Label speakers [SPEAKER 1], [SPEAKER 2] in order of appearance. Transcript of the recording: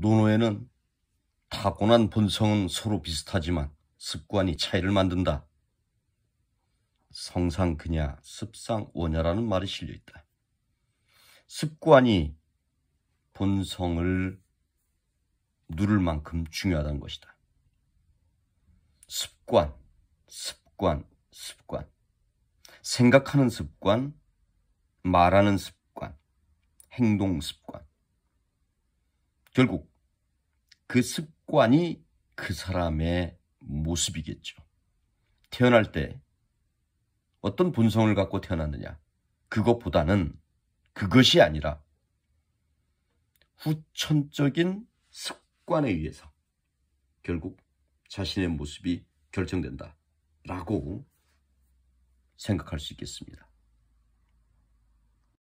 [SPEAKER 1] 논어에는 타고난 본성은 서로 비슷하지만 습관이 차이를 만든다. 성상 그냐, 습상 원야라는 말이 실려있다. 습관이 본성을 누를 만큼 중요하다는 것이다. 습관, 습관, 습관. 생각하는 습관, 말하는 습관, 행동 습관. 결국 그 습관이 그 사람의 모습이겠죠. 태어날 때 어떤 본성을 갖고 태어났느냐. 그것보다는 그것이 아니라
[SPEAKER 2] 후천적인
[SPEAKER 1] 습관에 의해서 결국 자신의 모습이 결정된다. 라고 생각할 수 있겠습니다.